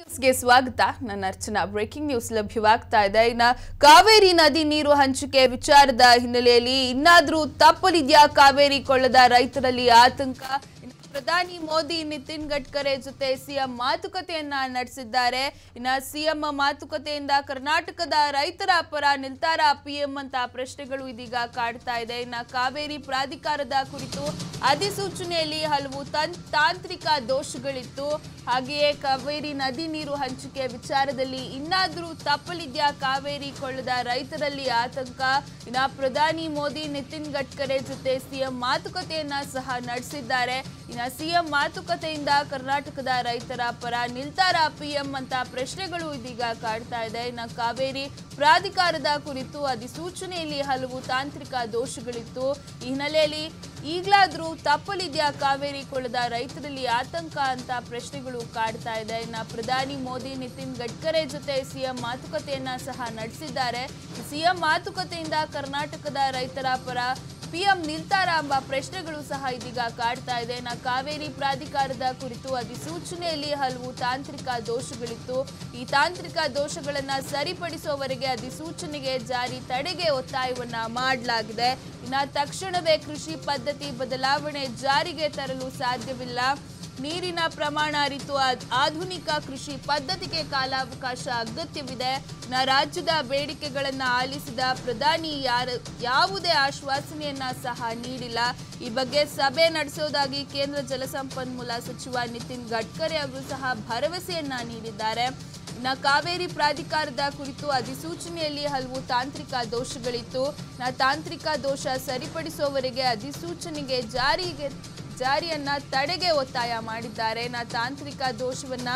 ನ್ಯೂಸ್ಗೆ ಸ್ವಾಗತ ನನ್ನ ಅರ್ಚನಾ ಬ್ರೇಕಿಂಗ್ ನ್ಯೂಸ್ ಲಭ್ಯವಾಗ್ತಾ ಇದೆ ಇನ್ನ ಕಾವೇರಿ ನದಿ ನೀರು ಹಂಚಿಕೆ ವಿಚಾರದ ಹಿನ್ನೆಲೆಯಲ್ಲಿ ಇನ್ನಾದ್ರೂ ತಪ್ಪಲಿದ್ಯಾ ಕಾವೇರಿ ಕೊಳ್ಳದ ರೈತರಲ್ಲಿ ಆತಂಕ ಪ್ರಧಾನಿ ಮೋದಿ ನಿತಿನ್ ಗಡ್ಕರಿ ಜೊತೆ ಸಿಎಂ ಮಾತುಕತೆಯನ್ನ ನಡೆಸಿದ್ದಾರೆ ಇನ್ನ ಸಿಎಂ ಮಾತುಕತೆಯಿಂದ ಕರ್ನಾಟಕದ ರೈತರ ಪರ ನಿಲ್ತಾರ ಪಿಎಂ ಅಂತ ಪ್ರಶ್ನೆಗಳು ಇದೀಗ ಕಾಡ್ತಾ ಇದೆ ಇನ್ನ ಕಾವೇರಿ ಪ್ರಾಧಿಕಾರದ ಕುರಿತು ಅಧಿಸೂಚನೆಯಲ್ಲಿ ಹಲವು ತಾಂತ್ರಿಕ ದೋಷಗಳಿತ್ತು ಹಾಗೆಯೇ ಕಾವೇರಿ ನದಿ ನೀರು ಹಂಚಿಕೆ ವಿಚಾರದಲ್ಲಿ ಇನ್ನಾದರೂ ತಪ್ಪಲಿದ್ಯಾ ಕಾವೇರಿ ಕೊಳ್ಳದ ರೈತರಲ್ಲಿ ಆತಂಕ ಇನ್ನ ಪ್ರಧಾನಿ ಮೋದಿ ನಿತಿನ್ ಗಡ್ಕರಿ ಜೊತೆ ಸಿಎಂ ಮಾತುಕತೆಯನ್ನ ಸಹ ನಡೆಸಿದ್ದಾರೆ ಇನ್ನು ಸಿಎಂ ಮಾತುಕತೆಯಿಂದ ಕರ್ನಾಟಕದ ರೈತರ ಪರ ನಿಲ್ತಾರ ಪಿಎಂ ಅಂತ ಪ್ರಶ್ನೆಗಳು ಇದೀಗ ಕಾಡ್ತಾ ಇದೆ ಇನ್ನ ಕಾವೇರಿ ಪ್ರಾಧಿಕಾರದ ಕುರಿತು ಅಧಿಸೂಚನೆಯಲ್ಲಿ ಹಲವು ತಾಂತ್ರಿಕ ದೋಷಗಳಿತ್ತು ಈ ಹಿನ್ನೆಲೆಯಲ್ಲಿ ಈಗಲಾದರೂ ತಪ್ಪಲಿದೆಯಾ ಕಾವೇರಿ ಕೊಳದ ರೈತರಲ್ಲಿ ಆತಂಕ ಅಂತ ಪ್ರಶ್ನೆಗಳು ಕಾಡ್ತಾ ಇದೆ ಇನ್ನ ಪ್ರಧಾನಿ ಮೋದಿ ನಿತಿನ್ ಗಡ್ಕರಿ ಜೊತೆ ಸಿಎಂ ಮಾತುಕತೆಯನ್ನ ಸಹ ನಡೆಸಿದ್ದಾರೆ ಸಿಎಂ ಮಾತುಕತೆಯಿಂದ ಕರ್ನಾಟಕದ ರೈತರ ಪರ ಪಿಎಂ ನಿಲ್ತಾರಾ ಎಂಬ ಪ್ರಶ್ನೆಗಳು ಸಹ ಇದೀಗ ಕಾಡ್ತಾ ಇದೆ ನಾ ಕಾವೇರಿ ಪ್ರಾಧಿಕಾರದ ಕುರಿತು ಅಧಿಸೂಚನೆಯಲ್ಲಿ ಹಲವು ತಾಂತ್ರಿಕ ದೋಷಗಳಿತ್ತು ಈ ತಾಂತ್ರಿಕ ದೋಷಗಳನ್ನು ಸರಿಪಡಿಸುವವರೆಗೆ ಅಧಿಸೂಚನೆಗೆ ಜಾರಿ ತಡೆಗೆ ಒತ್ತಾಯವನ್ನ ಮಾಡಲಾಗಿದೆ ಇನ್ನ ತಕ್ಷಣವೇ ಕೃಷಿ ಪದ್ಧತಿ ಬದಲಾವಣೆ ಜಾರಿಗೆ ತರಲು ಸಾಧ್ಯವಿಲ್ಲ ನೀರಿನ ಪ್ರಮಾಣ ಅರಿತು ಆಧುನಿಕ ಕೃಷಿ ಪದ್ಧತಿಗೆ ಕಾಲಾವಕಾಶ ಅಗತ್ಯವಿದೆ ನ ರಾಜ್ಯದ ಬೇಡಿಕೆಗಳನ್ನು ಆಲಿಸಿದ ಪ್ರಧಾನಿ ಯಾರ ಯಾವುದೇ ಆಶ್ವಾಸನೆಯನ್ನ ಸಹ ನೀಡಿಲ್ಲ ಈ ಬಗ್ಗೆ ಸಭೆ ನಡೆಸೋದಾಗಿ ಕೇಂದ್ರ ಜಲಸಂಪನ್ಮೂಲ ಸಚಿವ ನಿತಿನ್ ಗಡ್ಕರಿ ಅವರು ಸಹ ಭರವಸೆಯನ್ನ ನೀಡಿದ್ದಾರೆ ನ ಕಾವೇರಿ ಪ್ರಾಧಿಕಾರದ ಕುರಿತು ಅಧಿಸೂಚನೆಯಲ್ಲಿ ಹಲವು ತಾಂತ್ರಿಕ ದೋಷಗಳಿತ್ತು ನ ತಾಂತ್ರಿಕ ದೋಷ ಸರಿಪಡಿಸುವವರೆಗೆ ಅಧಿಸೂಚನೆಗೆ ಜಾರಿಗೆ ಜಾರಿಯನ್ನ ತಡೆಗೆ ಒತ್ತಾಯ ಮಾಡಿದ್ದಾರೆ ನ ತಾಂತ್ರಿಕ ದೋಷವನ್ನ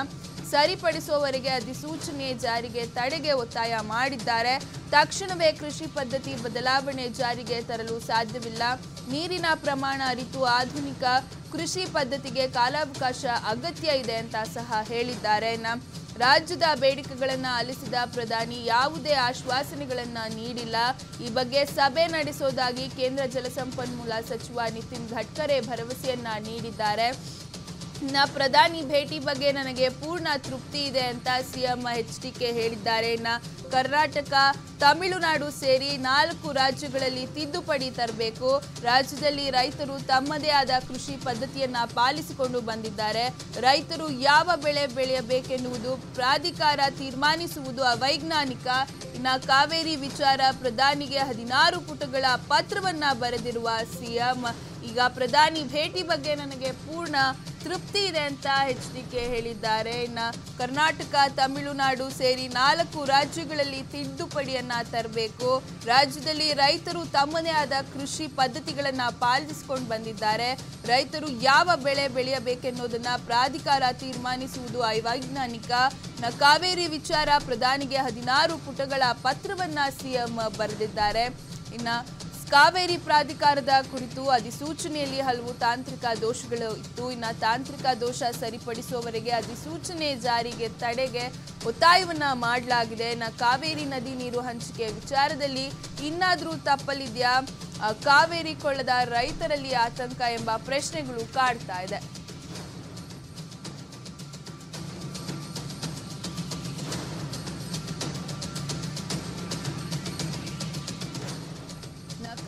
ಸರಿಪಡಿಸುವವರೆಗೆ ಅಧಿಸೂಚನೆ ಜಾರಿಗೆ ತಡೆಗೆ ಒತ್ತಾಯ ಮಾಡಿದ್ದಾರೆ ತಕ್ಷಣವೇ ಕೃಷಿ ಪದ್ಧತಿ ಬದಲಾವಣೆ ಜಾರಿಗೆ ತರಲು ಸಾಧ್ಯವಿಲ್ಲ ನೀರಿನ ಪ್ರಮಾಣ ಅರಿತು ಆಧುನಿಕ ಕೃಷಿ ಪದ್ಧತಿಗೆ ಕಾಲಾವಕಾಶ ಅಗತ್ಯ ಇದೆ ಅಂತ ಸಹ ಹೇಳಿದ್ದಾರೆ ರಾಜ್ಯದ ಬೇಡಿಕೆಗಳನ್ನು ಆಲಿಸಿದ ಪ್ರಧಾನಿ ಯಾವುದೇ ಆಶ್ವಾಸನೆಗಳನ್ನು ನೀಡಿಲ್ಲ ಈ ಬಗ್ಗೆ ಸಭೆ ನಡೆಸೋದಾಗಿ ಕೇಂದ್ರ ಜಲಸಂಪನ್ಮೂಲ ಸಚಿವ ನಿತಿನ್ ಗಡ್ಕರೆ ಭರವಸೆಯನ್ನ ನೀಡಿದ್ದಾರೆ ನ ಪ್ರಧಾನಿ ಭೇಟಿ ಬಗ್ಗೆ ನನಗೆ ಪೂರ್ಣ ತೃಪ್ತಿ ಇದೆ ಅಂತ ಸಿಎಂ ಎಚ್ ಡಿ ಕೆ ಹೇಳಿದ್ದಾರೆ ಇನ್ನ ಕರ್ನಾಟಕ ತಮಿಳುನಾಡು ಸೇರಿ ನಾಲ್ಕು ರಾಜ್ಯಗಳಲ್ಲಿ ತಿದ್ದುಪಡಿ ತರಬೇಕು ರಾಜ್ಯದಲ್ಲಿ ರೈತರು ತಮ್ಮದೇ ಆದ ಕೃಷಿ ಪದ್ಧತಿಯನ್ನ ಪಾಲಿಸಿಕೊಂಡು ಬಂದಿದ್ದಾರೆ ರೈತರು ಯಾವ ಬೆಳೆ ಬೆಳೆಯಬೇಕೆನ್ನುವುದು ಪ್ರಾಧಿಕಾರ ತೀರ್ಮಾನಿಸುವುದು ಅವೈಜ್ಞಾನಿಕ ಇನ್ನು ಕಾವೇರಿ ವಿಚಾರ ಪ್ರಧಾನಿಗೆ ಹದಿನಾರು ಪುಟಗಳ ಪತ್ರವನ್ನ ಬರೆದಿರುವ ಸಿಎಂ ಈಗ ಪ್ರಧಾನಿ ಭೇಟಿ ಬಗ್ಗೆ ನನಗೆ ಪೂರ್ಣ ತೃಪ್ತಿ ಇದೆ ಅಂತ ಎಚ್ ಡಿ ಕೆ ಹೇಳಿದ್ದಾರೆ ಇನ್ನು ಕರ್ನಾಟಕ ತಮಿಳುನಾಡು ಸೇರಿ ನಾಲ್ಕು ರಾಜ್ಯಗಳಲ್ಲಿ ತಿದ್ದುಪಡಿಯನ್ನ ತರಬೇಕು ರಾಜ್ಯದಲ್ಲಿ ರೈತರು ತಮ್ಮದೇ ಆದ ಕೃಷಿ ಪದ್ಧತಿಗಳನ್ನು ಪಾಲಿಸಿಕೊಂಡು ಬಂದಿದ್ದಾರೆ ರೈತರು ಯಾವ ಬೆಳೆ ಬೆಳೆಯಬೇಕೆನ್ನುವುದನ್ನ ಪ್ರಾಧಿಕಾರ ತೀರ್ಮಾನಿಸುವುದು ಅವೈಜ್ಞಾನಿಕ ಕಾವೇರಿ ವಿಚಾರ ಪ್ರಧಾನಿಗೆ ಹದಿನಾರು ಪುಟಗಳ ಪತ್ರವನ್ನ ಸಿಎಂ ಬರೆದಿದ್ದಾರೆ ಇನ್ನು ಕಾವೇರಿ ಪ್ರಾಧಿಕಾರದ ಕುರಿತು ಅಧಿಸೂಚನೆಯಲ್ಲಿ ಹಲವು ತಾಂತ್ರಿಕ ದೋಷಗಳು ಇತ್ತು ಇನ್ನು ತಾಂತ್ರಿಕ ದೋಷ ಸರಿಪಡಿಸುವವರೆಗೆ ಅಧಿಸೂಚನೆ ಜಾರಿಗೆ ತಡೆಗೆ ಒತ್ತಾಯವನ್ನು ಮಾಡಲಾಗಿದೆ ಇನ್ನು ಕಾವೇರಿ ನದಿ ನೀರು ಹಂಚಿಕೆ ವಿಚಾರದಲ್ಲಿ ಇನ್ನಾದರೂ ತಪ್ಪಲಿದೆಯಾ ಕಾವೇರಿ ಕೊಳ್ಳದ ರೈತರಲ್ಲಿ ಆತಂಕ ಎಂಬ ಪ್ರಶ್ನೆಗಳು ಕಾಡ್ತಾ ಇದೆ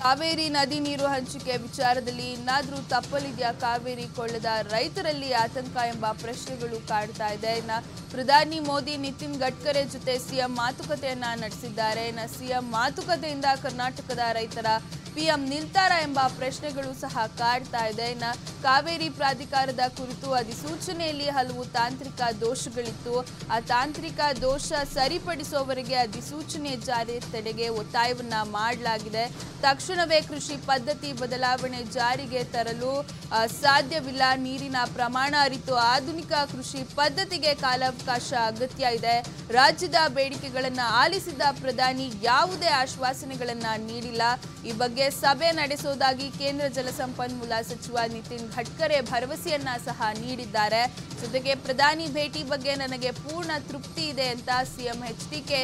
ಕಾವೇರಿ ನದಿ ನೀರು ಹಂಚಿಕೆ ವಿಚಾರದಲ್ಲಿ ಇನ್ನಾದರೂ ತಪ್ಪಲಿದೆಯಾ ಕಾವೇರಿ ಕೊಳ್ಳದ ರೈತರಲ್ಲಿ ಆತಂಕ ಎಂಬ ಪ್ರಶ್ನೆಗಳು ಕಾಡ್ತಾ ಇದೆ ಇನ್ನು ಪ್ರಧಾನಿ ಮೋದಿ ನಿತಿನ್ ಗಡ್ಕರಿ ಜೊತೆ ಸಿಎಂ ಮಾತುಕತೆಯನ್ನ ನಡೆಸಿದ್ದಾರೆ ಇನ್ನು ಸಿಎಂ ಮಾತುಕತೆಯಿಂದ ಕರ್ನಾಟಕದ ರೈತರ ಪಿಎಂ ನಿಲ್ತಾರ ಎಂಬ ಪ್ರಶ್ನೆಗಳು ಸಹ ಕಾಡ್ತಾ ಇದೆ ಇನ್ನು ಕಾವೇರಿ ಪ್ರಾಧಿಕಾರದ ಕುರಿತು ಅಧಿಸೂಚನೆಯಲ್ಲಿ ಹಲವು ತಾಂತ್ರಿಕ ದೋಷಗಳಿತ್ತು ಆ ತಾಂತ್ರಿಕ ದೋಷ ಸರಿಪಡಿಸುವವರೆಗೆ ಅಧಿಸೂಚನೆ ಜಾರಿ ತಡೆಗೆ ಒತ್ತಾಯವನ್ನು ಮಾಡಲಾಗಿದೆ ತಕ್ಷಣವೇ ಕೃಷಿ ಪದ್ಧತಿ ಬದಲಾವಣೆ ಜಾರಿಗೆ ತರಲು ಸಾಧ್ಯವಿಲ್ಲ ನೀರಿನ ಪ್ರಮಾಣ ಅರಿತು ಆಧುನಿಕ ಕೃಷಿ ಪದ್ಧತಿಗೆ ಕಾಲಾವಕಾಶ ಅಗತ್ಯ ಇದೆ ರಾಜ್ಯದ ಬೇಡಿಕೆಗಳನ್ನು ಆಲಿಸಿದ ಪ್ರಧಾನಿ ಯಾವುದೇ ಆಶ್ವಾಸನೆಗಳನ್ನು ನೀಡಿಲ್ಲ ಈ ಬಗ್ಗೆ ಜೊತೆಗೆ ಸಭೆ ನಡೆಸುವುದಾಗಿ ಕೇಂದ್ರ ಜಲಸಂಪನ್ಮೂಲ ಸಚಿವ ನಿತಿನ್ ಗಡ್ಕರೆ ಭರವಸೆಯನ್ನ ಸಹ ನೀಡಿದ್ದಾರೆ ಜೊತೆಗೆ ಪ್ರಧಾನಿ ಭೇಟಿ ಬಗ್ಗೆ ನನಗೆ ಪೂರ್ಣ ತೃಪ್ತಿ ಇದೆ ಅಂತ ಸಿಎಂ ಎಚ್ ಡಿಕೆ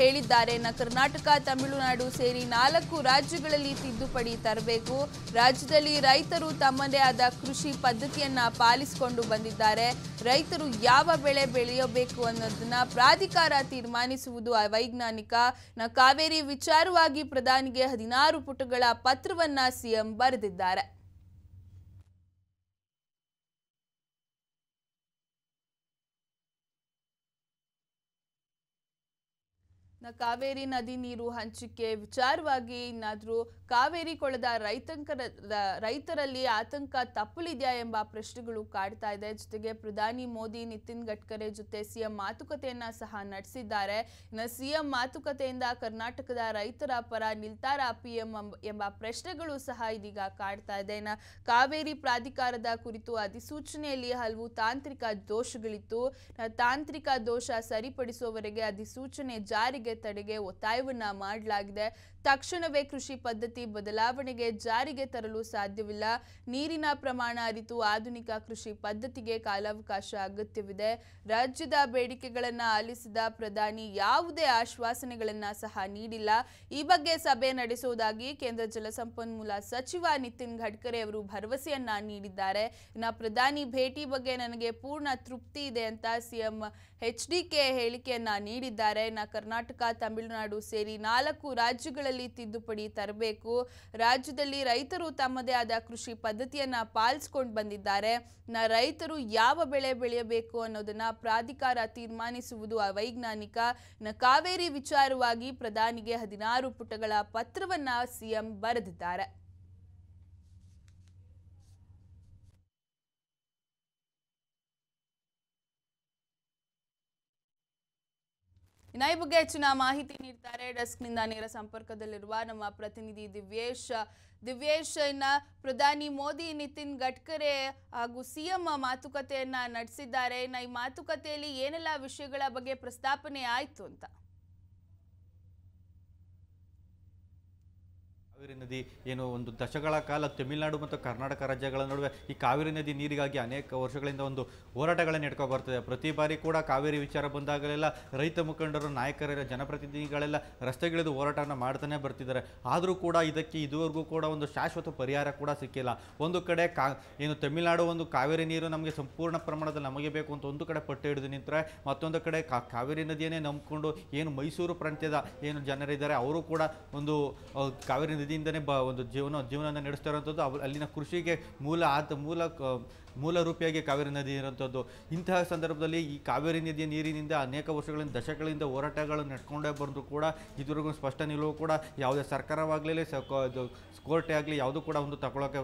ಹೇಳಿದ್ದಾರೆ ಕರ್ನಾಟಕ ತಮಿಳುನಾಡು ಸೇರಿ ನಾಲ್ಕು ರಾಜ್ಯಗಳಲ್ಲಿ ತಿದ್ದುಪಡಿ ತರಬೇಕು ರಾಜ್ಯದಲ್ಲಿ ರೈತರು ತಮ್ಮದೇ ಆದ ಕೃಷಿ ಪದ್ಧತಿಯನ್ನ ಪಾಲಿಸಿಕೊಂಡು ಬಂದಿದ್ದಾರೆ ರೈತರು ಯಾವ ಬೆಳೆ ಬೆಳೆಯಬೇಕು ಅನ್ನೋದನ್ನ ಪ್ರಾಧಿಕಾರ ತೀರ್ಮಾನಿಸುವುದು ಅವೈಜ್ಞಾನಿಕ ಕಾವೇರಿ ವಿಚಾರವಾಗಿ ಪ್ರಧಾನಿಗೆ ಹದಿನಾರು ಪುಟ ಪುಸ್ತಕಗಳ ಪತ್ರವನ್ನ ಸಿಎಂ ಬರೆದಿದ್ದಾರೆ ಕಾವೇರಿ ನದಿ ನೀರು ಹಂಚಿಕೆ ವಿಚಾರವಾಗಿ ಇನ್ನಾದರೂ ಕಾವೇರಿ ಕೊಳದ ರೈತಂಕರ ರೈತರಲ್ಲಿ ಆತಂಕ ತಪ್ಪಲಿದೆಯಾ ಎಂಬ ಪ್ರಶ್ನೆಗಳು ಕಾಡ್ತಾ ಇದೆ ಜೊತೆಗೆ ಪ್ರಧಾನಿ ಮೋದಿ ನಿತಿನ್ ಗಡ್ಕರಿ ಜೊತೆ ಸಿಎಂ ಮಾತುಕತೆಯನ್ನ ಸಹ ನಡೆಸಿದ್ದಾರೆ ಇನ್ನು ಸಿಎಂ ಮಾತುಕತೆಯಿಂದ ಕರ್ನಾಟಕದ ರೈತರ ಪರ ನಿಲ್ತಾರ ಪಿಎಂ ಎಂಬ ಪ್ರಶ್ನೆಗಳು ಸಹ ಇದೀಗ ಕಾಡ್ತಾ ಇದೆ ಕಾವೇರಿ ಪ್ರಾಧಿಕಾರದ ಕುರಿತು ಅಧಿಸೂಚನೆಯಲ್ಲಿ ಹಲವು ತಾಂತ್ರಿಕ ದೋಷಗಳಿತ್ತು ತಾಂತ್ರಿಕ ದೋಷ ಸರಿಪಡಿಸುವವರೆಗೆ ಅಧಿಸೂಚನೆ ಜಾರಿಗೆ ಬಳಕೆ ತಡೆಗೆ ಒತ್ತಾಯವನ್ನ ಮಾಡಲಾಗಿದೆ ತಕ್ಷಣವೇ ಕೃಷಿ ಪದ್ಧತಿ ಬದಲಾವಣೆಗೆ ಜಾರಿಗೆ ತರಲು ಸಾಧ್ಯವಿಲ್ಲ ನೀರಿನ ಪ್ರಮಾಣ ಅರಿತು ಆಧುನಿಕ ಕೃಷಿ ಪದ್ಧತಿಗೆ ಕಾಲಾವಕಾಶ ಅಗತ್ಯವಿದೆ ರಾಜ್ಯದ ಬೇಡಿಕೆಗಳನ್ನ ಆಲಿಸಿದ ಪ್ರಧಾನಿ ಯಾವುದೇ ಆಶ್ವಾಸನೆಗಳನ್ನ ಸಹ ನೀಡಿಲ್ಲ ಈ ಬಗ್ಗೆ ಸಭೆ ನಡೆಸುವುದಾಗಿ ಕೇಂದ್ರ ಜಲಸಂಪನ್ಮೂಲ ಸಚಿವ ನಿತಿನ್ ಗಡ್ಕರಿ ಅವರು ಭರವಸೆಯನ್ನ ನೀಡಿದ್ದಾರೆ ಇನ್ನು ಪ್ರಧಾನಿ ಭೇಟಿ ಬಗ್ಗೆ ನನಗೆ ಪೂರ್ಣ ತೃಪ್ತಿ ಇದೆ ಅಂತ ಸಿಎಂ ಎಚ್ ಡಿ ಕೆ ಹೇಳಿಕೆಯನ್ನ ನೀಡಿದ್ದಾರೆ ಇನ್ನು ಕರ್ನಾಟಕ ಕರ್ನಾಟಕ ತಮಿಳುನಾಡು ಸೇರಿ ನಾಲ್ಕು ರಾಜ್ಯಗಳಲ್ಲಿ ತಿದ್ದುಪಡಿ ತರಬೇಕು ರಾಜ್ಯದಲ್ಲಿ ರೈತರು ತಮ್ಮದೇ ಆದ ಕೃಷಿ ಪದ್ಧತಿಯನ್ನ ಪಾಲಿಸ್ಕೊಂಡು ಬಂದಿದ್ದಾರೆ ರೈತರು ಯಾವ ಬೆಳೆ ಬೆಳೆಯಬೇಕು ಅನ್ನೋದನ್ನ ಪ್ರಾಧಿಕಾರ ತೀರ್ಮಾನಿಸುವುದು ಅವೈಜ್ಞಾನಿಕ ಕಾವೇರಿ ವಿಚಾರವಾಗಿ ಪ್ರಧಾನಿಗೆ ಹದಿನಾರು ಪುಟಗಳ ಪತ್ರವನ್ನ ಸಿಎಂ ಬರೆದಿದ್ದಾರೆ ಇನ್ನ ಈ ಬಗ್ಗೆ ಹೆಚ್ಚಿನ ಮಾಹಿತಿ ನೀಡ್ತಾರೆ ನಿಂದ ನೇರ ಸಂಪರ್ಕದಲ್ಲಿರುವ ನಮ್ಮ ಪ್ರತಿನಿಧಿ ದಿವ್ಯೇಶ್ ದಿವ್ಯೇಶ್ ಇನ್ನ ಪ್ರಧಾನಿ ಮೋದಿ ನಿತಿನ್ ಗಡ್ಕರೆ ಹಾಗೂ ಸಿಎಂ ಮಾತುಕತೆಯನ್ನ ನಡೆಸಿದ್ದಾರೆ ಇನ್ನ ಈ ಮಾತುಕತೆಯಲ್ಲಿ ಏನೆಲ್ಲ ವಿಷಯಗಳ ಬಗ್ಗೆ ಪ್ರಸ್ತಾಪನೆ ಆಯಿತು ಅಂತ ಕಾವೇರಿ ನದಿ ಏನು ಒಂದು ದಶಕಗಳ ಕಾಲ ತಮಿಳುನಾಡು ಮತ್ತು ಕರ್ನಾಟಕ ರಾಜ್ಯಗಳ ನಡುವೆ ಈ ಕಾವೇರಿ ನದಿ ನೀರಿಗಾಗಿ ಅನೇಕ ವರ್ಷಗಳಿಂದ ಒಂದು ಹೋರಾಟಗಳನ್ನು ಇಟ್ಕೊ ಬರ್ತದೆ ಪ್ರತಿ ಬಾರಿ ಕೂಡ ಕಾವೇರಿ ವಿಚಾರ ಬಂದಾಗಲೆಲ್ಲ ರೈತ ಮುಖಂಡರು ನಾಯಕರ ಜನಪ್ರತಿನಿಧಿಗಳೆಲ್ಲ ರಸ್ತೆಗಿಳಿದು ಹೋರಾಟವನ್ನು ಮಾಡ್ತಾನೆ ಬರ್ತಿದ್ದಾರೆ ಆದರೂ ಕೂಡ ಇದಕ್ಕೆ ಇದುವರೆಗೂ ಕೂಡ ಒಂದು ಶಾಶ್ವತ ಪರಿಹಾರ ಕೂಡ ಸಿಕ್ಕಿಲ್ಲ ಒಂದು ಕಡೆ ಕಾ ಏನು ತಮಿಳುನಾಡು ಒಂದು ಕಾವೇರಿ ನೀರು ನಮಗೆ ಸಂಪೂರ್ಣ ಪ್ರಮಾಣದಲ್ಲಿ ನಮಗೆ ಬೇಕು ಅಂತ ಒಂದು ಕಡೆ ಪಟ್ಟು ಹಿಡಿದು ನಿಂತರೆ ಮತ್ತೊಂದು ಕಡೆ ಕಾವೇರಿ ನದಿಯನ್ನೇ ನಂಬಿಕೊಂಡು ಏನು ಮೈಸೂರು ಪ್ರಾಂತ್ಯದ ಏನು ಜನರಿದ್ದಾರೆ ಅವರು ಕೂಡ ಒಂದು ಕಾವೇರಿ ನದಿ ಕೃಷಿದಿಂದನೇ ಬ ಒಂದು ಜೀವನ ಜೀವನ ನಡೆಸ್ತಾ ಇರೋಂಥದ್ದು ಅವ್ ಅಲ್ಲಿನ ಕೃಷಿಗೆ ಮೂಲ ಆತ ಮೂಲ ಮೂಲ ರೂಪಿಯಾಗಿ ಕಾವೇರಿ ನದಿ ಇರೋಂಥದ್ದು ಇಂತಹ ಸಂದರ್ಭದಲ್ಲಿ ಈ ಕಾವೇರಿ ನದಿಯ ನೀರಿನಿಂದ ಅನೇಕ ವರ್ಷಗಳಿಂದ ದಶಕಗಳಿಂದ ಹೋರಾಟಗಳನ್ನು ನಡ್ಕೊಂಡೇ ಬಂದರೂ ಕೂಡ ಇದುವರೆಗೂ ಸ್ಪಷ್ಟ ನಿಲುವು ಕೂಡ ಯಾವುದೇ ಸರ್ಕಾರವಾಗಲಿಲ್ಲ ಕೋರ್ಟೇ ಆಗಲಿ ಯಾವುದೂ ಕೂಡ ಒಂದು ತಗೊಳ್ಳೋಕೆ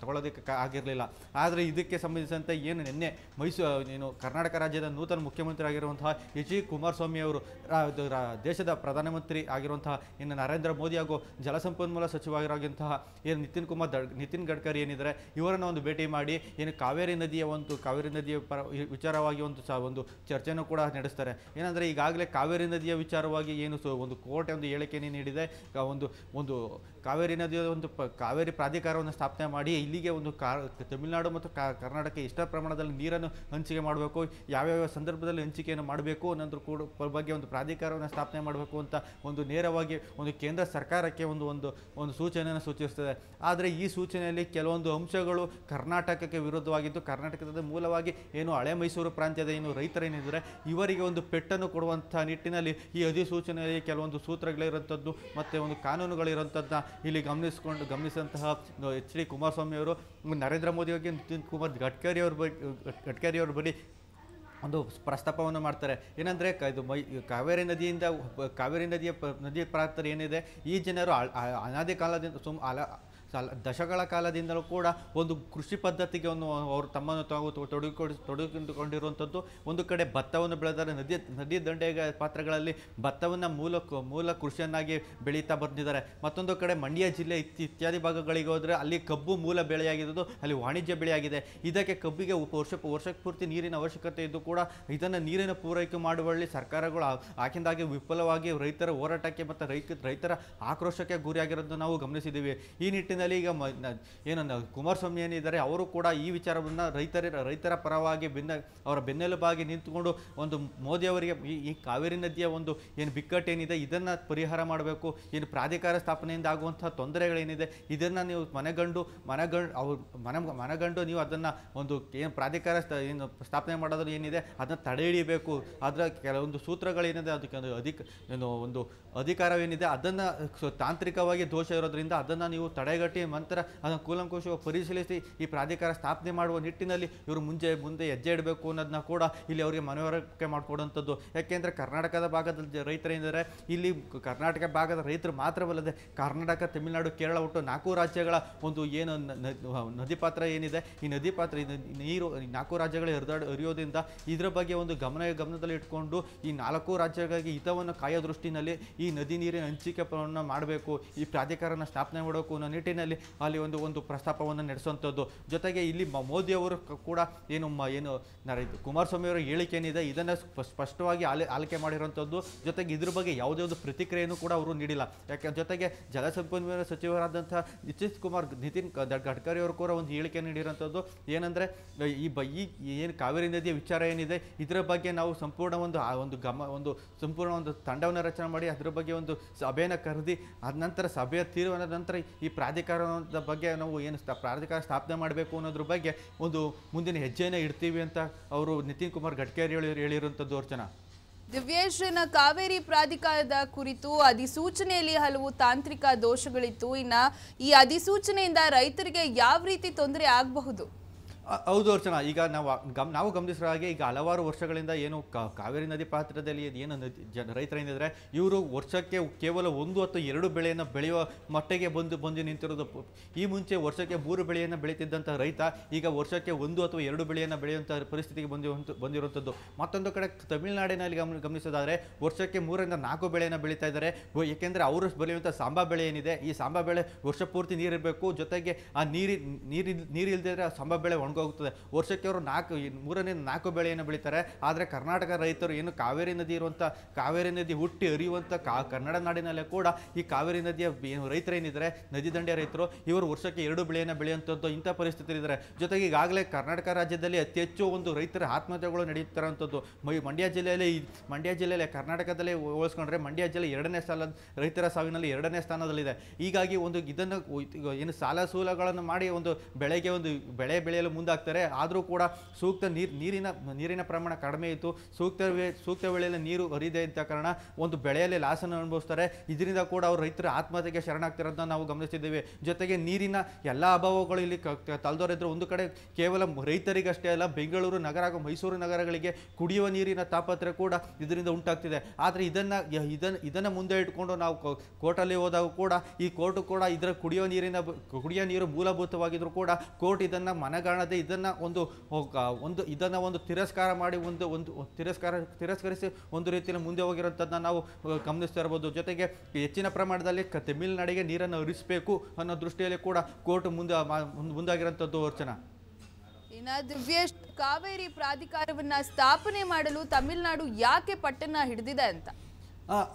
ತಗೊಳ್ಳೋದಕ್ಕೆ ಆಗಿರಲಿಲ್ಲ ಆದರೆ ಇದಕ್ಕೆ ಸಂಬಂಧಿಸಿದಂತೆ ಏನು ನಿನ್ನೆ ಮೈಸೂರು ಏನು ಕರ್ನಾಟಕ ರಾಜ್ಯದ ನೂತನ ಮುಖ್ಯಮಂತ್ರಿ ಆಗಿರುವಂತಹ ಎಚ್ ಡಿ ಕುಮಾರಸ್ವಾಮಿ ಅವರು ದೇಶದ ಪ್ರಧಾನಮಂತ್ರಿ ಆಗಿರುವಂತಹ ಇನ್ನು ನರೇಂದ್ರ ಮೋದಿ ಹಾಗೂ ಜಲಸಂಪನ್ಮೂಲ ಸಂಪನ್ಮೂಲ ಸಚಿವರಾಗಿರುವಂತಹ ಏನು ನಿತಿನ್ ಕುಮಾರ್ ದಡ್ ನಿತಿನ್ ಗಡ್ಕರಿ ಏನಿದ್ದಾರೆ ಇವರನ್ನು ಒಂದು ಭೇಟಿ ಮಾಡಿ ಏನು ಕಾವೇರಿ ನದಿಯ ಒಂದು ಕಾವೇರಿ ನದಿಯ ಪರ ವಿಚಾರವಾಗಿ ಒಂದು ಸಹ ಒಂದು ಚರ್ಚೆಯನ್ನು ಕೂಡ ನಡೆಸ್ತಾರೆ ಏನಂದರೆ ಈಗಾಗಲೇ ಕಾವೇರಿ ನದಿಯ ವಿಚಾರವಾಗಿ ಏನು ಸೊ ಒಂದು ಕೋರ್ಟ್ ಒಂದು ಹೇಳಿಕೆಯನ್ನು ನೀಡಿದೆ ಒಂದು ಒಂದು ಕಾವೇರಿ ನದಿಯ ಒಂದು ಪ ಕಾವೇರಿ ಪ್ರಾಧಿಕಾರವನ್ನು ಸ್ಥಾಪನೆ ಮಾಡಿ ಇಲ್ಲಿಗೆ ಒಂದು ಕಾ ತಮಿಳುನಾಡು ಮತ್ತು ಕರ್ನಾಟಕ ಇಷ್ಟ ಪ್ರಮಾಣದಲ್ಲಿ ನೀರನ್ನು ಹಂಚಿಕೆ ಮಾಡಬೇಕು ಯಾವ್ಯಾವ ಸಂದರ್ಭದಲ್ಲಿ ಹಂಚಿಕೆಯನ್ನು ಮಾಡಬೇಕು ಅನ್ನೋದ್ರ ಕೂಡ ಬಗ್ಗೆ ಒಂದು ಪ್ರಾಧಿಕಾರವನ್ನು ಸ್ಥಾಪನೆ ಮಾಡಬೇಕು ಅಂತ ಒಂದು ನೇರವಾಗಿ ಒಂದು ಕೇಂದ್ರ ಸರ್ಕಾರಕ್ಕೆ ಒಂದು ಒಂದು ಒಂದು ಸೂಚನೆಯನ್ನು ಸೂಚಿಸ್ತದೆ ಆದರೆ ಈ ಸೂಚನೆಯಲ್ಲಿ ಕೆಲವೊಂದು ಅಂಶಗಳು ಕರ್ನಾಟಕಕ್ಕೆ ವಿರುದ್ಧವಾಗಿದ್ದು ಕರ್ನಾಟಕದ ಮೂಲವಾಗಿ ಏನು ಹಳೆ ಮೈಸೂರು ಪ್ರಾಂತ್ಯದ ಏನು ರೈತರೇನಿದ್ದಾರೆ ಇವರಿಗೆ ಒಂದು ಪೆಟ್ಟನ್ನು ಕೊಡುವಂಥ ನಿಟ್ಟಿನಲ್ಲಿ ಈ ಅಧಿಸೂಚನೆಯಲ್ಲಿ ಕೆಲವೊಂದು ಸೂತ್ರಗಳಿರುವಂಥದ್ದು ಮತ್ತು ಒಂದು ಕಾನೂನುಗಳಿರೋಂಥದ್ದನ್ನ ಇಲ್ಲಿ ಗಮನಿಸಿಕೊಂಡು ಗಮನಿಸಿದಂತಹ ಎಚ್ ಡಿ ಕುಮಾರಸ್ವಾಮಿ ಅವರು ನರೇಂದ್ರ ಮೋದಿ ನಿತಿನ್ ಕುಮಾರ್ ಗಡ್ಕರಿ ಅವ್ರ ಬಳಿ ಗಡ್ಕರಿ ಬಳಿ ಒಂದು ಪ್ರಸ್ತಾಪವನ್ನು ಮಾಡ್ತಾರೆ ಏನಂದರೆ ಇದು ಮೈ ಕಾವೇರಿ ನದಿಯಿಂದ ಕಾವೇರಿ ನದಿಯ ನದಿಯ ಪ್ರಾಂತರ ಏನಿದೆ ಈ ಜನರು ಅನಾದಿ ಕಾಲದಿಂದ ಸುಮ್ ಅಲ ಕಾಲ ದಶಗಳ ಕಾಲದಿಂದಲೂ ಕೂಡ ಒಂದು ಕೃಷಿ ಪದ್ಧತಿಗೆ ಒಂದು ಅವರು ತಮ್ಮನ್ನು ತಾವು ತೊಡಗಿಕೊಡಿ ತೊಡಗಿಕೊಂಡಿರುವಂಥದ್ದು ಒಂದು ಕಡೆ ಭತ್ತವನ್ನು ಬೆಳೆದರೆ ನದಿ ನದಿ ದಂಡೆ ಪಾತ್ರಗಳಲ್ಲಿ ಭತ್ತವನ್ನು ಮೂಲ ಮೂಲ ಕೃಷಿಯನ್ನಾಗಿ ಬೆಳೀತಾ ಬಂದಿದ್ದಾರೆ ಮತ್ತೊಂದು ಕಡೆ ಮಂಡ್ಯ ಜಿಲ್ಲೆ ಇತ್ಯಾದಿ ಭಾಗಗಳಿಗೆ ಹೋದರೆ ಅಲ್ಲಿ ಕಬ್ಬು ಮೂಲ ಬೆಳೆಯಾಗಿರೋದು ಅಲ್ಲಿ ವಾಣಿಜ್ಯ ಬೆಳೆಯಾಗಿದೆ ಇದಕ್ಕೆ ಕಬ್ಬಿಗೆ ವರ್ಷ ವರ್ಷಕ್ಕೆ ಪೂರ್ತಿ ನೀರಿನ ಅವಶ್ಯಕತೆ ಇದ್ದು ಕೂಡ ಇದನ್ನು ನೀರಿನ ಪೂರೈಕೆ ಮಾಡುವಲ್ಲಿ ಸರ್ಕಾರಗಳು ಆಕಿಂದಾಗಿ ವಿಫಲವಾಗಿ ರೈತರ ಹೋರಾಟಕ್ಕೆ ಮತ್ತು ರೈತ ರೈತರ ಆಕ್ರೋಶಕ್ಕೆ ಗುರಿಯಾಗಿರೋದನ್ನು ನಾವು ಗಮನಿಸಿದ್ದೀವಿ ಈ ನಿಟ್ಟಿನಲ್ಲಿ ಈಗ ಮ ಕುಮಾರಸ್ವಾಮಿ ಏನಿದ್ದಾರೆ ಅವರು ಕೂಡ ಈ ವಿಚಾರವನ್ನು ರೈತರ ರೈತರ ಪರವಾಗಿ ಬೆನ್ನ ಅವರ ಬೆನ್ನೆಲುಬಾಗಿ ನಿಂತುಕೊಂಡು ಒಂದು ಮೋದಿ ಅವರಿಗೆ ಈ ಕಾವೇರಿ ನದಿಯ ಒಂದು ಏನು ಬಿಕ್ಕಟ್ಟೇನಿದೆ ಇದನ್ನು ಪರಿಹಾರ ಮಾಡಬೇಕು ಏನು ಪ್ರಾಧಿಕಾರ ಸ್ಥಾಪನೆಯಿಂದ ಆಗುವಂಥ ತೊಂದರೆಗಳೇನಿದೆ ಇದನ್ನು ನೀವು ಮನೆಗಂಡು ಮನೆಗಂಡು ಅವ್ರು ಮನ ಮನೆಗಂಡು ನೀವು ಅದನ್ನು ಒಂದು ಏನು ಪ್ರಾಧಿಕಾರ ಏನು ಸ್ಥಾಪನೆ ಮಾಡೋದ್ರ ಏನಿದೆ ಅದನ್ನು ತಡೆ ಹಿಡಿಯಬೇಕು ಅದರ ಕೆಲವೊಂದು ಸೂತ್ರಗಳೇನಿದೆ ಅದಕ್ಕೆ ಒಂದು ಅಧಿಕ ಏನು ಒಂದು ಅಧಿಕಾರವೇನಿದೆ ಅದನ್ನು ತಾಂತ್ರಿಕವಾಗಿ ದೋಷ ಇರೋದ್ರಿಂದ ಅದನ್ನು ನೀವು ತಡೆಗ ಜೊತೆಗಟ್ಟಿ ನಂತರ ಅದನ್ನು ಕೂಲಂಕುಷವಾಗಿ ಪರಿಶೀಲಿಸಿ ಈ ಪ್ರಾಧಿಕಾರ ಸ್ಥಾಪನೆ ಮಾಡುವ ನಿಟ್ಟಿನಲ್ಲಿ ಇವರು ಮುಂಚೆ ಮುಂದೆ ಹೆಜ್ಜೆ ಇಡಬೇಕು ಅನ್ನೋದನ್ನ ಕೂಡ ಇಲ್ಲಿ ಅವರಿಗೆ ಮನವರಿಕೆ ಮಾಡಿಕೊಡುವಂಥದ್ದು ಯಾಕೆಂದರೆ ಕರ್ನಾಟಕದ ಭಾಗದಲ್ಲಿ ರೈತರೇನಿದ್ದಾರೆ ಇಲ್ಲಿ ಕರ್ನಾಟಕ ಭಾಗದ ರೈತರು ಮಾತ್ರವಲ್ಲದೆ ಕರ್ನಾಟಕ ತಮಿಳುನಾಡು ಕೇರಳ ಒಟ್ಟು ನಾಲ್ಕು ರಾಜ್ಯಗಳ ಒಂದು ಏನು ನದಿ ಪಾತ್ರ ಏನಿದೆ ಈ ನದಿ ಪಾತ್ರ ನೀರು ನಾಲ್ಕು ರಾಜ್ಯಗಳ ಹರಿದಾಡಿ ಹರಿಯೋದ್ರಿಂದ ಇದರ ಬಗ್ಗೆ ಒಂದು ಗಮನ ಗಮನದಲ್ಲಿ ಇಟ್ಕೊಂಡು ಈ ನಾಲ್ಕು ರಾಜ್ಯಗಳಿಗೆ ಹಿತವನ್ನು ಕಾಯೋ ದೃಷ್ಟಿನಲ್ಲಿ ಈ ನದಿ ನೀರಿನ ಹಂಚಿಕೆ ಮಾಡಬೇಕು ಈ ಪ್ರಾಧಿಕಾರನ ಸ್ಥಾಪನೆ ಮಾಡಬೇಕು ಅನ್ನೋ ಇಟಲಿನಲ್ಲಿ ಅಲ್ಲಿ ಒಂದು ಒಂದು ಪ್ರಸ್ತಾಪವನ್ನು ನಡೆಸುವಂಥದ್ದು ಜೊತೆಗೆ ಇಲ್ಲಿ ಮೋದಿಯವರು ಕೂಡ ಏನು ಏನು ನರೇಂದ್ರ ಕುಮಾರಸ್ವಾಮಿ ಅವರ ಹೇಳಿಕೆ ಏನಿದೆ ಇದನ್ನು ಸ್ಪಷ್ಟವಾಗಿ ಆಲಿಕೆ ಆಯ್ಕೆ ಮಾಡಿರುವಂಥದ್ದು ಜೊತೆಗೆ ಇದ್ರ ಬಗ್ಗೆ ಯಾವುದೇ ಒಂದು ಪ್ರತಿಕ್ರಿಯೆಯನ್ನು ಕೂಡ ಅವರು ನೀಡಿಲ್ಲ ಯಾಕೆ ಜೊತೆಗೆ ಜಲಸಂಪನ್ಮೂಲ ಸಚಿವರಾದಂಥ ನಿತೀಶ್ ಕುಮಾರ್ ನಿತಿನ್ ಗಡ್ಕರಿ ಅವರು ಕೂಡ ಒಂದು ಹೇಳಿಕೆ ನೀಡಿರುವಂಥದ್ದು ಏನಂದರೆ ಈ ಬ ಈ ಏನು ಕಾವೇರಿ ನದಿಯ ವಿಚಾರ ಏನಿದೆ ಇದರ ಬಗ್ಗೆ ನಾವು ಸಂಪೂರ್ಣ ಒಂದು ಒಂದು ಗಮ ಒಂದು ಸಂಪೂರ್ಣ ಒಂದು ತಂಡವನ್ನು ರಚನೆ ಮಾಡಿ ಅದರ ಬಗ್ಗೆ ಒಂದು ಸಭೆಯನ್ನು ಕರೆದಿ ಅದ ನಂತರ ಸಭೆಯ ತೀರ್ಮಾನದ ನಂತರ ಈ ಪ್ರಾಧಿಕಾರ ಪ್ರಾಧಿಕಾರದ ಬಗ್ಗೆ ನಾವು ಏನು ಸ್ಥ ಪ್ರಾಧಿಕಾರ ಸ್ಥಾಪನೆ ಮಾಡಬೇಕು ಅನ್ನೋದ್ರ ಬಗ್ಗೆ ಒಂದು ಮುಂದಿನ ಹೆಜ್ಜೆನ ಇಡ್ತೀವಿ ಅಂತ ಅವರು ನಿತಿನ್ ಕುಮಾರ್ ಗಡ್ಕರಿ ಹೇಳಿ ಹೇಳಿರುವಂಥದ್ದು ಅರ್ಚನಾ ದಿವ್ಯೇಶ್ನ ಕಾವೇರಿ ಪ್ರಾಧಿಕಾರದ ಕುರಿತು ಅಧಿಸೂಚನೆಯಲ್ಲಿ ಹಲವು ತಾಂತ್ರಿಕ ದೋಷಗಳಿತ್ತು ಇನ್ನು ಈ ಅಧಿಸೂಚನೆಯಿಂದ ರೈತರಿಗೆ ಯಾವ ರೀತಿ ತೊಂದರೆ ಆಗಬಹುದು ಹೌದು ಅರ್ಚನಾ ಈಗ ನಾವು ಗಮ್ ನಾವು ಗಮನಿಸಿರೋ ಹಾಗೆ ಈಗ ಹಲವಾರು ವರ್ಷಗಳಿಂದ ಏನು ಕಾವೇರಿ ನದಿ ಪಾತ್ರದಲ್ಲಿ ಏನು ನದಿ ಜನ ರೈತರೇನಿದ್ರೆ ಇವರು ವರ್ಷಕ್ಕೆ ಕೇವಲ ಒಂದು ಅಥವಾ ಎರಡು ಬೆಳೆಯನ್ನು ಬೆಳೆಯುವ ಮಟ್ಟಿಗೆ ಬಂದು ಬಂದು ನಿಂತಿರೋದು ಈ ಮುಂಚೆ ವರ್ಷಕ್ಕೆ ಮೂರು ಬೆಳೆಯನ್ನು ಬೆಳೀತಿದ್ದಂಥ ರೈತ ಈಗ ವರ್ಷಕ್ಕೆ ಒಂದು ಅಥವಾ ಎರಡು ಬೆಳೆಯನ್ನು ಬೆಳೆಯುವಂಥ ಪರಿಸ್ಥಿತಿಗೆ ಬಂದಿ ಬಂದಿರುವಂಥದ್ದು ಮತ್ತೊಂದು ಕಡೆ ತಮಿಳುನಾಡಿನಲ್ಲಿ ಗಮನ ಗಮನಿಸೋದಾದರೆ ವರ್ಷಕ್ಕೆ ಮೂರರಿಂದ ನಾಲ್ಕು ಬೆಳೆಯನ್ನು ಬೆಳೀತಾ ಇದ್ದಾರೆ ಏಕೆಂದರೆ ಅವರು ಬೆಳೆಯುವಂಥ ಸಾಂಬಾ ಬೆಳೆ ಏನಿದೆ ಈ ಸಾಂಬಾ ಬೆಳೆ ವರ್ಷ ಪೂರ್ತಿ ನೀರಿರಬೇಕು ಜೊತೆಗೆ ಆ ನೀರಿ ನೀರಿ ನೀರಿಲ್ದಿದ್ರೆ ಆ ಸಾಂಬಾ ಬೆಳೆ ಒಣ ಹೋಗ್ತದೆ ವರ್ಷಕ್ಕೆ ಅವರು ನಾಲ್ಕು ಮೂರನೇ ನಾಲ್ಕು ಬೆಳೆಯನ್ನು ಬೆಳೀತಾರೆ ಆದರೆ ಕರ್ನಾಟಕ ರೈತರು ಏನು ಕಾವೇರಿ ನದಿ ಇರುವಂಥ ಕಾವೇರಿ ನದಿ ಹುಟ್ಟಿ ಹರಿಯುವಂಥ ಕಾ ಕನ್ನಡ ನಾಡಿನಲ್ಲೇ ಕೂಡ ಈ ಕಾವೇರಿ ನದಿಯ ಏನು ರೈತರೇನಿದ್ದಾರೆ ನದಿ ದಂಡೆಯ ರೈತರು ಇವರು ವರ್ಷಕ್ಕೆ ಎರಡು ಬೆಳೆಯನ್ನು ಬೆಳೆಯುವಂಥದ್ದು ಇಂಥ ಪರಿಸ್ಥಿತಿ ಇದ್ದಾರೆ ಜೊತೆಗೆ ಈಗಾಗಲೇ ಕರ್ನಾಟಕ ರಾಜ್ಯದಲ್ಲಿ ಅತಿ ಹೆಚ್ಚು ಒಂದು ರೈತರ ಆತ್ಮಹತ್ಯೆಗಳು ನಡೆಯುತ್ತಿರುವಂಥದ್ದು ಮೈ ಮಂಡ್ಯ ಜಿಲ್ಲೆಯಲ್ಲಿ ಮಂಡ್ಯ ಜಿಲ್ಲೆಯಲ್ಲಿ ಕರ್ನಾಟಕದಲ್ಲೇ ಹೋಲಿಸ್ಕೊಂಡ್ರೆ ಮಂಡ್ಯ ಜಿಲ್ಲೆ ಎರಡನೇ ಸ್ಥಾನ ರೈತರ ಸಾವಿನಲ್ಲಿ ಎರಡನೇ ಸ್ಥಾನದಲ್ಲಿದೆ ಹೀಗಾಗಿ ಒಂದು ಇದನ್ನು ಏನು ಸಾಲ ಸೂಲಗಳನ್ನು ಮಾಡಿ ಒಂದು ಬೆಳೆಗೆ ಒಂದು ಬೆಳೆ ಬೆಳೆಯಲು ಮುಂದೆ ಮುಂದಾಗ್ತಾರೆ ಆದರೂ ಕೂಡ ಸೂಕ್ತ ನೀರು ನೀರಿನ ನೀರಿನ ಪ್ರಮಾಣ ಕಡಿಮೆ ಇತ್ತು ಸೂಕ್ತ ಸೂಕ್ತ ವೇಳೆಯಲ್ಲಿ ನೀರು ಹರಿದೆ ಅಂತ ಕಾರಣ ಒಂದು ಬೆಳೆಯಲ್ಲಿ ಲಾಸನ್ನು ಅನುಭವಿಸ್ತಾರೆ ಇದರಿಂದ ಕೂಡ ಅವರು ರೈತರು ಆತ್ಮಹತ್ಯೆಗೆ ಶರಣಾಗ್ತಿರೋದನ್ನ ನಾವು ಗಮನಿಸಿದ್ದೇವೆ ಜೊತೆಗೆ ನೀರಿನ ಎಲ್ಲ ಅಭಾವಗಳು ಇಲ್ಲಿ ತಲೆದೋರಿದ್ರು ಒಂದು ಕಡೆ ಕೇವಲ ರೈತರಿಗಷ್ಟೇ ಅಲ್ಲ ಬೆಂಗಳೂರು ನಗರ ಹಾಗೂ ಮೈಸೂರು ನಗರಗಳಿಗೆ ಕುಡಿಯುವ ನೀರಿನ ತಾಪತ್ರೆ ಕೂಡ ಇದರಿಂದ ಉಂಟಾಗ್ತಿದೆ ಆದರೆ ಇದನ್ನು ಇದನ್ನು ಇದನ್ನು ಮುಂದೆ ಇಟ್ಕೊಂಡು ನಾವು ಕೋರ್ಟಲ್ಲಿ ಹೋದಾಗ ಕೂಡ ಈ ಕೋರ್ಟು ಕೂಡ ಇದರ ಕುಡಿಯೋ ನೀರಿನ ಕುಡಿಯೋ ನೀರು ಮೂಲಭೂತವಾಗಿದ್ರು ಕೂಡ ಕೋರ್ಟ್ ಇದನ್ನು ಮನಗಾಣದೆ ಆದರೆ ಇದನ್ನು ಒಂದು ಒಂದು ಇದನ್ನು ಒಂದು ತಿರಸ್ಕಾರ ಮಾಡಿ ಒಂದು ಒಂದು ತಿರಸ್ಕಾರ ತಿರಸ್ಕರಿಸಿ ಒಂದು ರೀತಿಯಲ್ಲಿ ಮುಂದೆ ಹೋಗಿರೋಂಥದ್ದನ್ನ ನಾವು ಗಮನಿಸ್ತಾ ಇರ್ಬೋದು ಜೊತೆಗೆ ಹೆಚ್ಚಿನ ಪ್ರಮಾಣದಲ್ಲಿ ತಮಿಳುನಾಡಿಗೆ ನೀರನ್ನು ಹರಿಸಬೇಕು ಅನ್ನೋ ದೃಷ್ಟಿಯಲ್ಲಿ ಕೂಡ ಕೋರ್ಟ್ ಮುಂದೆ ಮುಂದಾಗಿರೋಂಥದ್ದು ಅರ್ಚನಾ ಇನ್ನು ಕಾವೇರಿ ಪ್ರಾಧಿಕಾರವನ್ನ ಸ್ಥಾಪನೆ ಮಾಡಲು ತಮಿಳುನಾಡು ಯಾಕೆ ಪಟ್ಟನ್ನ ಹಿಡಿದಿದೆ ಅಂತ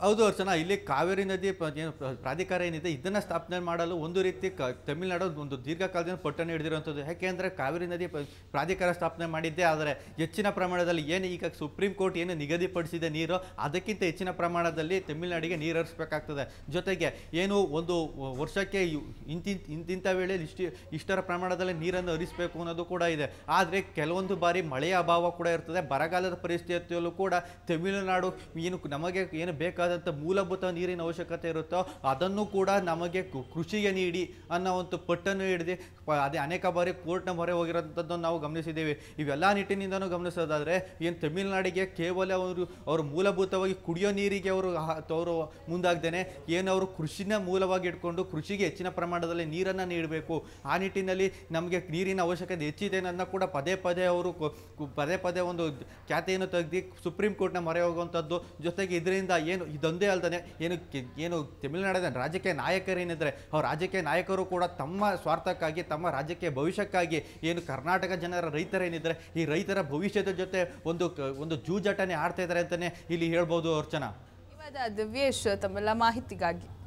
ಹೌದು ಅರ್ಚನಾ ಇಲ್ಲಿ ಕಾವೇರಿ ನದಿ ಏನು ಪ್ರಾಧಿಕಾರ ಏನಿದೆ ಇದನ್ನು ಸ್ಥಾಪನೆ ಮಾಡಲು ಒಂದು ರೀತಿ ಕ ತಮಿಳ್ನಾಡು ಒಂದು ದೀರ್ಘಕಾಲದಿಂದ ಪಟ್ಟಣ ಹಿಡಿದಿರುವಂಥದ್ದು ಯಾಕೆಂದರೆ ಕಾವೇರಿ ನದಿ ಪ್ರಾಧಿಕಾರ ಸ್ಥಾಪನೆ ಮಾಡಿದ್ದೆ ಆದರೆ ಹೆಚ್ಚಿನ ಪ್ರಮಾಣದಲ್ಲಿ ಏನು ಈಗ ಸುಪ್ರೀಂ ಕೋರ್ಟ್ ಏನು ನಿಗದಿಪಡಿಸಿದೆ ನೀರು ಅದಕ್ಕಿಂತ ಹೆಚ್ಚಿನ ಪ್ರಮಾಣದಲ್ಲಿ ತಮಿಳುನಾಡಿಗೆ ನೀರು ಹರಿಸಬೇಕಾಗ್ತದೆ ಜೊತೆಗೆ ಏನು ಒಂದು ವರ್ಷಕ್ಕೆ ಇಂತಿಂತ ಇಂತಿಂಥ ವೇಳೆಯಲ್ಲಿ ಇಷ್ಟು ಇಷ್ಟರ ಪ್ರಮಾಣದಲ್ಲಿ ನೀರನ್ನು ಹರಿಸಬೇಕು ಅನ್ನೋದು ಕೂಡ ಇದೆ ಆದರೆ ಕೆಲವೊಂದು ಬಾರಿ ಮಳೆಯ ಅಭಾವ ಕೂಡ ಇರ್ತದೆ ಬರಗಾಲದ ಪರಿಸ್ಥಿತಿಯಲ್ಲೂ ಕೂಡ ತಮಿಳುನಾಡು ಏನು ನಮಗೆ ಏನು ಬೇಕಾದಂಥ ಮೂಲಭೂತ ನೀರಿನ ಅವಶ್ಯಕತೆ ಇರುತ್ತೋ ಅದನ್ನು ಕೂಡ ನಮಗೆ ಕೃಷಿಗೆ ನೀಡಿ ಅನ್ನೋ ಒಂದು ಪಟ್ಟನ್ನು ಹಿಡಿದು ಅದೇ ಅನೇಕ ಬಾರಿ ಕೋರ್ಟ್ನ ಮೊರೆ ಹೋಗಿರೋಂಥದ್ದನ್ನು ನಾವು ಗಮನಿಸಿದ್ದೇವೆ ಇವೆಲ್ಲ ನಿಟ್ಟಿನಿಂದನೂ ಗಮನಿಸೋದಾದರೆ ಏನು ತಮಿಳುನಾಡಿಗೆ ಕೇವಲ ಅವರು ಅವರು ಮೂಲಭೂತವಾಗಿ ಕುಡಿಯೋ ನೀರಿಗೆ ಅವರು ಅವರು ಮುಂದಾಗ್ದೇನೆ ಏನು ಅವರು ಕೃಷಿನ ಮೂಲವಾಗಿ ಇಟ್ಕೊಂಡು ಕೃಷಿಗೆ ಹೆಚ್ಚಿನ ಪ್ರಮಾಣದಲ್ಲಿ ನೀರನ್ನು ನೀಡಬೇಕು ಆ ನಿಟ್ಟಿನಲ್ಲಿ ನಮಗೆ ನೀರಿನ ಅವಶ್ಯಕತೆ ಹೆಚ್ಚಿದೆ ಅನ್ನೋದನ್ನ ಕೂಡ ಪದೇ ಪದೇ ಅವರು ಪದೇ ಪದೇ ಒಂದು ಖ್ಯಾತೆಯನ್ನು ತೆಗೆದು ಸುಪ್ರೀಂ ಕೋರ್ಟ್ನ ಮೊರೆ ಹೋಗುವಂಥದ್ದು ಜೊತೆಗೆ ಇದರಿಂದ ಏನು ಇದೊಂದೇ ಅಲ್ದೇ ಏನು ಏನು ತಮಿಳುನಾಡಿನ ರಾಜಕೀಯ ನಾಯಕರೇನಿದ್ರೆ ಅವ್ರ ರಾಜಕೀಯ ನಾಯಕರು ಕೂಡ ತಮ್ಮ ಸ್ವಾರ್ಥಕ್ಕಾಗಿ ತಮ್ಮ ರಾಜಕೀಯ ಭವಿಷ್ಯಕ್ಕಾಗಿ ಏನು ಕರ್ನಾಟಕ ಜನರ ರೈತರೇನಿದ್ರೆ ಈ ರೈತರ ಭವಿಷ್ಯದ ಜೊತೆ ಒಂದು ಒಂದು ಜೂಜಾಟನೆ ಆಡ್ತಾ ಇದ್ದಾರೆ ಅಂತಲೇ ಇಲ್ಲಿ ಹೇಳ್ಬೋದು ಅರ್ಚನಾ ಧನ್ಯವಾದ ದಿವ್ಯೇಶ್ ತಮ್ಮೆಲ್ಲ ಮಾಹಿತಿಗಾಗಿ